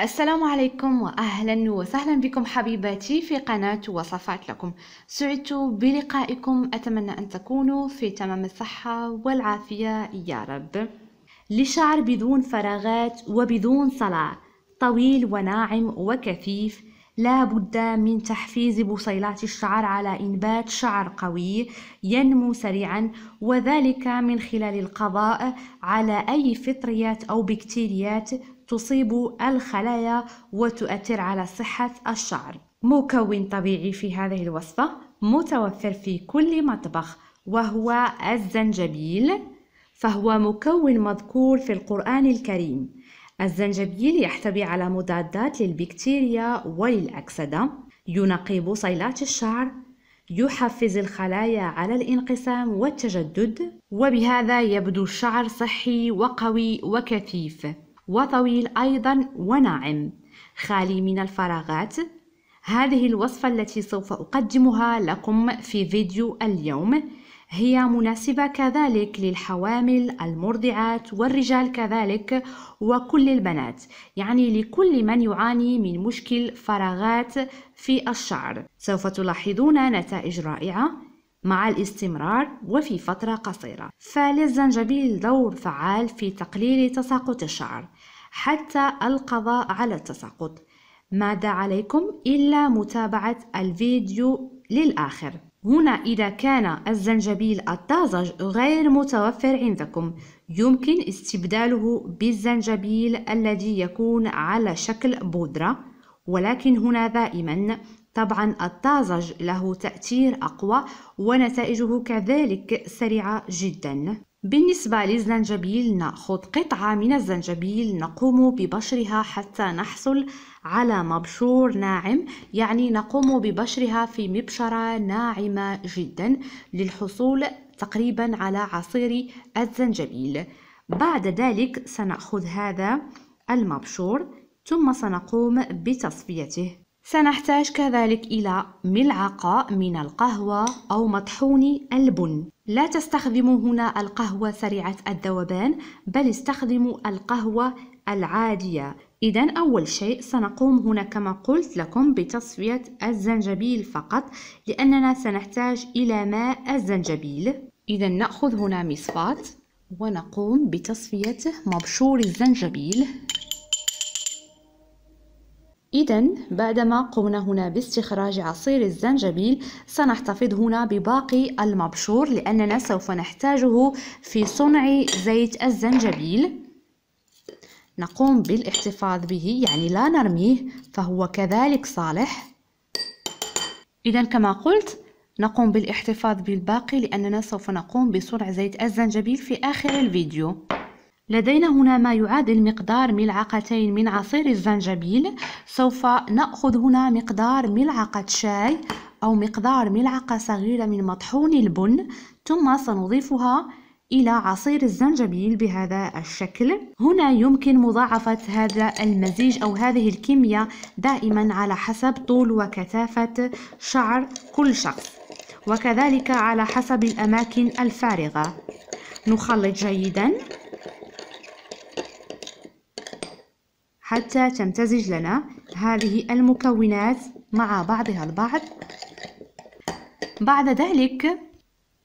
السلام عليكم واهلا وسهلا بكم حبيباتي في قناه وصفات لكم سعدت بلقائكم اتمنى ان تكونوا في تمام الصحه والعافيه يا رب لشعر بدون فراغات وبدون صلع طويل وناعم وكثيف لا بد من تحفيز بصيلات الشعر على إنبات شعر قوي ينمو سريعا وذلك من خلال القضاء على أي فطريات أو بكتيريات تصيب الخلايا وتؤثر على صحة الشعر مكون طبيعي في هذه الوصفة متوفر في كل مطبخ وهو الزنجبيل فهو مكون مذكور في القرآن الكريم الزنجبيل يحتوي على مضادات للبكتيريا وللأكسدة ينقي بصيلات الشعر يحفز الخلايا على الانقسام والتجدد وبهذا يبدو الشعر صحي وقوي وكثيف وطويل أيضا وناعم خالي من الفراغات هذه الوصفة التي سوف أقدمها لكم في فيديو اليوم هي مناسبة كذلك للحوامل المرضعات والرجال كذلك وكل البنات يعني لكل من يعاني من مشكل فراغات في الشعر سوف تلاحظون نتائج رائعة مع الاستمرار وفي فترة قصيرة فللزنجبيل دور فعال في تقليل تساقط الشعر حتى القضاء على التساقط ماذا عليكم إلا متابعة الفيديو للآخر هنا إذا كان الزنجبيل الطازج غير متوفر عندكم يمكن استبداله بالزنجبيل الذي يكون على شكل بودرة ولكن هنا دائما طبعا الطازج له تأثير أقوى ونتائجه كذلك سريعة جدا بالنسبة للزنجبيل نأخذ قطعة من الزنجبيل نقوم ببشرها حتى نحصل على مبشور ناعم يعني نقوم ببشرها في مبشرة ناعمة جدا للحصول تقريبا على عصير الزنجبيل بعد ذلك سنأخذ هذا المبشور ثم سنقوم بتصفيته سنحتاج كذلك إلى ملعقة من القهوة أو مطحون البن لا تستخدموا هنا القهوة سريعة الذوبان بل استخدموا القهوة العادية إذا أول شيء سنقوم هنا كما قلت لكم بتصفية الزنجبيل فقط لأننا سنحتاج إلى ماء الزنجبيل إذا نأخذ هنا مصفاة ونقوم بتصفية مبشور الزنجبيل إذا بعدما قمنا هنا باستخراج عصير الزنجبيل سنحتفظ هنا بباقي المبشور لأننا سوف نحتاجه في صنع زيت الزنجبيل نقوم بالاحتفاظ به يعني لا نرميه فهو كذلك صالح إذا كما قلت نقوم بالاحتفاظ بالباقي لأننا سوف نقوم بصنع زيت الزنجبيل في آخر الفيديو لدينا هنا ما يعادل مقدار ملعقتين من عصير الزنجبيل سوف نأخذ هنا مقدار ملعقة شاي أو مقدار ملعقة صغيرة من مطحون البن ثم سنضيفها إلى عصير الزنجبيل بهذا الشكل هنا يمكن مضاعفة هذا المزيج أو هذه الكمية دائما على حسب طول وكثافة شعر كل شخص وكذلك على حسب الأماكن الفارغة نخلط جيداً حتى تمتزج لنا هذه المكونات مع بعضها البعض بعد ذلك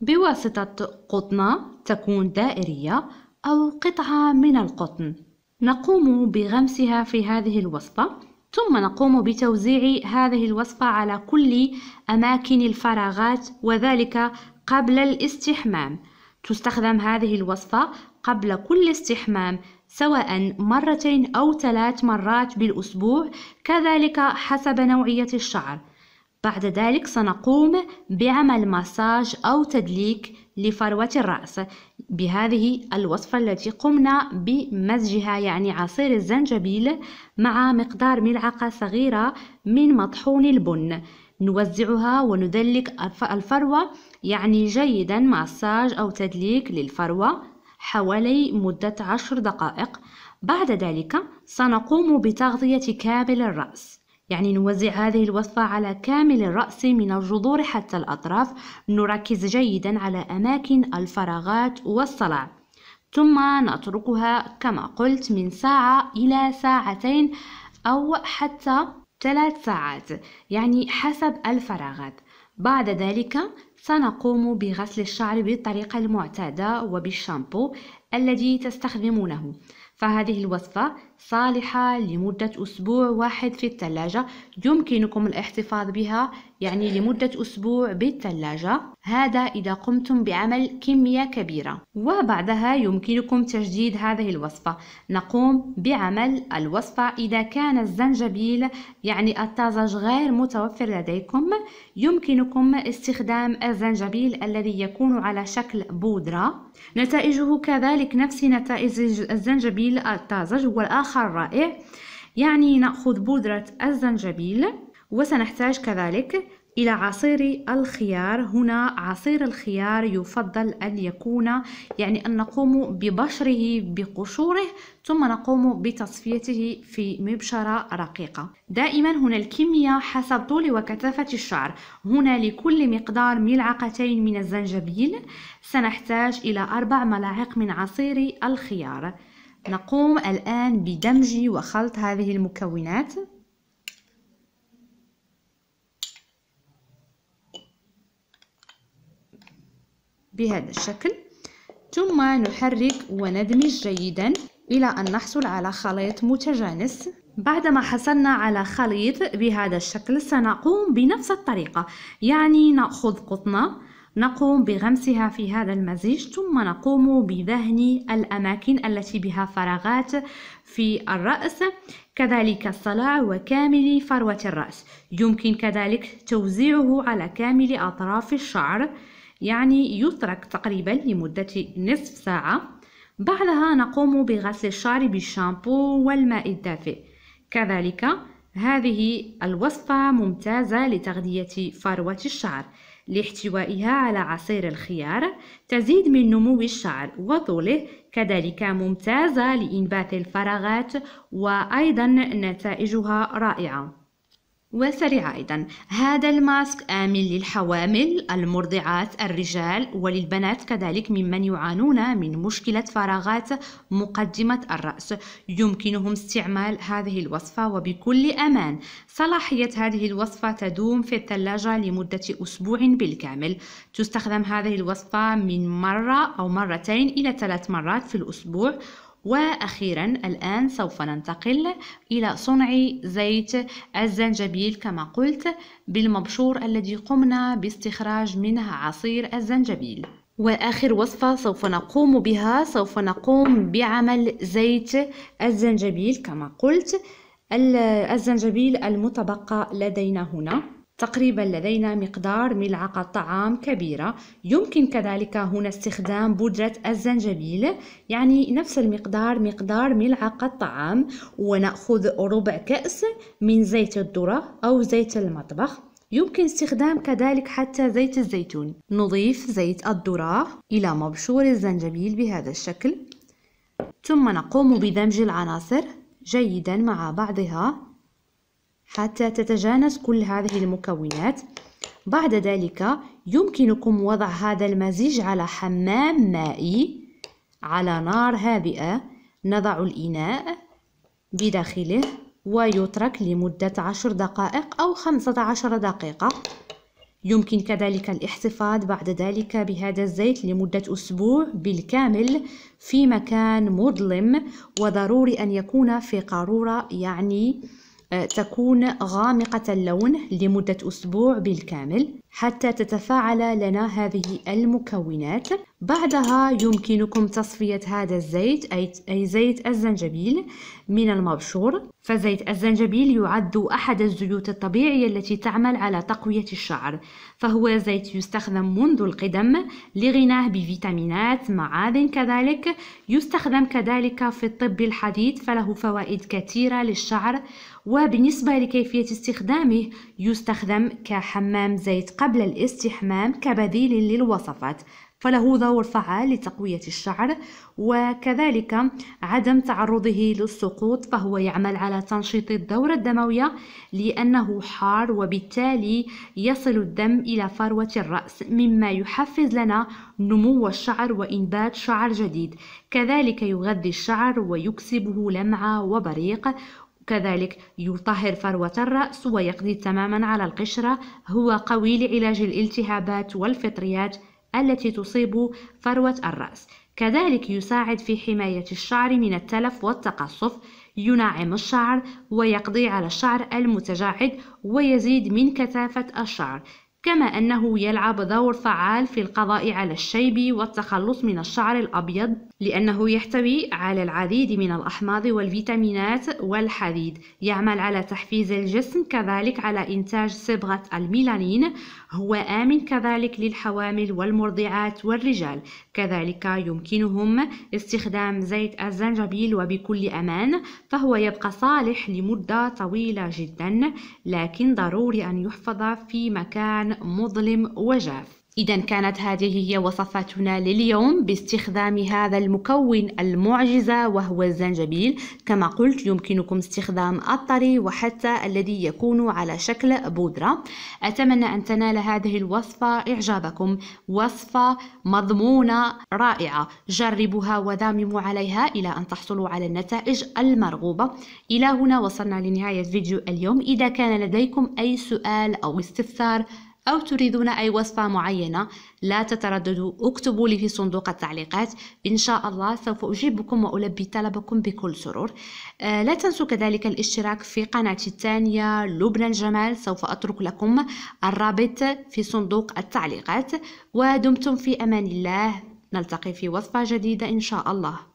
بواسطة قطنة تكون دائرية أو قطعة من القطن نقوم بغمسها في هذه الوصفة ثم نقوم بتوزيع هذه الوصفة على كل أماكن الفراغات وذلك قبل الاستحمام تستخدم هذه الوصفة قبل كل استحمام سواء مرتين أو ثلاث مرات بالأسبوع كذلك حسب نوعية الشعر بعد ذلك سنقوم بعمل مساج أو تدليك لفروة الرأس بهذه الوصفة التي قمنا بمزجها يعني عصير الزنجبيل مع مقدار ملعقة صغيرة من مطحون البن نوزعها وندلك الفروة يعني جيدا مساج أو تدليك للفروة حوالي مدة عشر دقائق بعد ذلك سنقوم بتغذية كامل الرأس يعني نوزع هذه الوصفة على كامل الرأس من الجذور حتى الأطراف نركز جيدا على أماكن الفراغات والصلع ثم نتركها كما قلت من ساعة إلى ساعتين أو حتى ثلاث ساعات يعني حسب الفراغات بعد ذلك سنقوم بغسل الشعر بالطريقة المعتادة وبالشامبو الذي تستخدمونه فهذه الوصفة صالحة لمدة أسبوع واحد في الثلاجة يمكنكم الاحتفاظ بها يعني لمدة أسبوع بالثلاجة هذا إذا قمتم بعمل كمية كبيرة وبعدها يمكنكم تجديد هذه الوصفة نقوم بعمل الوصفة إذا كان الزنجبيل يعني الطازج غير متوفر لديكم يمكنكم استخدام الزنجبيل الذي يكون على شكل بودرة نتائجه كذلك نفس نتائج الزنجبيل الطازج والآخر آخر رائع يعني نأخذ بودرة الزنجبيل وسنحتاج كذلك إلى عصير الخيار هنا عصير الخيار يفضل أن يكون يعني أن نقوم ببشره بقشوره ثم نقوم بتصفيته في مبشرة رقيقة دائما هنا الكمية حسب طول وكثافة الشعر هنا لكل مقدار ملعقتين من الزنجبيل سنحتاج إلى أربع ملاعق من عصير الخيار نقوم الآن بدمج وخلط هذه المكونات بهذا الشكل ثم نحرك وندمج جيدا إلى أن نحصل على خليط متجانس بعدما حصلنا على خليط بهذا الشكل سنقوم بنفس الطريقة يعني نأخذ قطنة نقوم بغمسها في هذا المزيج ثم نقوم بدهن الأماكن التي بها فراغات في الرأس كذلك الصلع وكامل فروة الرأس يمكن كذلك توزيعه على كامل أطراف الشعر يعني يترك تقريبا لمدة نصف ساعة بعدها نقوم بغسل الشعر بالشامبو والماء الدافئ كذلك هذه الوصفة ممتازة لتغذية فروة الشعر لاحتوائها على عصير الخيار تزيد من نمو الشعر وطوله كذلك ممتازة لإنبات الفراغات وأيضا نتائجها رائعة وسريعة أيضا هذا الماسك آمن للحوامل المرضعات الرجال وللبنات كذلك ممن يعانون من مشكلة فراغات مقدمة الرأس يمكنهم استعمال هذه الوصفة وبكل أمان صلاحية هذه الوصفة تدوم في الثلاجة لمدة أسبوع بالكامل تستخدم هذه الوصفة من مرة أو مرتين إلى ثلاث مرات في الأسبوع وأخيرا الآن سوف ننتقل إلى صنع زيت الزنجبيل كما قلت بالمبشور الذي قمنا باستخراج منه عصير الزنجبيل وآخر وصفة سوف نقوم بها سوف نقوم بعمل زيت الزنجبيل كما قلت الزنجبيل المتبقى لدينا هنا تقريبا لدينا مقدار ملعقة طعام كبيرة يمكن كذلك هنا استخدام بودرة الزنجبيل يعني نفس المقدار مقدار ملعقة طعام ونأخذ ربع كأس من زيت الذرة أو زيت المطبخ يمكن استخدام كذلك حتى زيت الزيتون نضيف زيت الذرة إلى مبشور الزنجبيل بهذا الشكل ثم نقوم بدمج العناصر جيدا مع بعضها حتى تتجانس كل هذه المكونات بعد ذلك يمكنكم وضع هذا المزيج على حمام مائي على نار هادئة نضع الإناء بداخله ويترك لمدة عشر دقائق أو خمسة عشر دقيقة يمكن كذلك الاحتفاظ بعد ذلك بهذا الزيت لمدة أسبوع بالكامل في مكان مظلم وضروري أن يكون في قارورة يعني تكون غامقة اللون لمدة أسبوع بالكامل حتى تتفاعل لنا هذه المكونات بعدها يمكنكم تصفية هذا الزيت أي زيت الزنجبيل من المبشور فزيت الزنجبيل يعد أحد الزيوت الطبيعية التي تعمل على تقوية الشعر فهو زيت يستخدم منذ القدم لغناه بفيتامينات معادن كذلك يستخدم كذلك في الطب الحديث فله فوائد كثيرة للشعر وبالنسبة لكيفية استخدامه يستخدم كحمام زيت قبل قبل الاستحمام كبديل للوصفات فله دور فعال لتقوية الشعر وكذلك عدم تعرضه للسقوط فهو يعمل على تنشيط الدورة الدموية لأنه حار وبالتالي يصل الدم إلى فروة الرأس مما يحفز لنا نمو الشعر وإنبات شعر جديد كذلك يغذي الشعر ويكسبه لمعة وبريق كذلك يطهر فروة الرأس ويقضي تماما على القشرة هو قوي لعلاج الالتهابات والفطريات التي تصيب فروة الرأس كذلك يساعد في حماية الشعر من التلف والتقصف يناعم الشعر ويقضي على الشعر المتجعد ويزيد من كثافة الشعر كما أنه يلعب دور فعال في القضاء على الشيب والتخلص من الشعر الأبيض لأنه يحتوي على العديد من الأحماض والفيتامينات والحديد يعمل على تحفيز الجسم كذلك على إنتاج صبغة الميلانين هو آمن كذلك للحوامل والمرضعات والرجال كذلك يمكنهم استخدام زيت الزنجبيل وبكل أمان فهو يبقى صالح لمدة طويلة جدا لكن ضروري أن يحفظ في مكان مظلم وجاف إذا كانت هذه هي وصفاتنا لليوم باستخدام هذا المكون المعجزة وهو الزنجبيل كما قلت يمكنكم استخدام الطري وحتى الذي يكون على شكل بودرة أتمنى أن تنال هذه الوصفة إعجابكم وصفة مضمونة رائعة جربوها ودامموا عليها إلى أن تحصلوا على النتائج المرغوبة إلى هنا وصلنا لنهاية فيديو اليوم إذا كان لديكم أي سؤال أو استفسار أو تريدون أي وصفة معينة لا تترددوا اكتبوا لي في صندوق التعليقات إن شاء الله سوف أجيبكم وألبي طلبكم بكل سرور آه لا تنسوا كذلك الاشتراك في قناتي الثانية لبنى الجمال سوف أترك لكم الرابط في صندوق التعليقات ودمتم في أمان الله نلتقي في وصفة جديدة إن شاء الله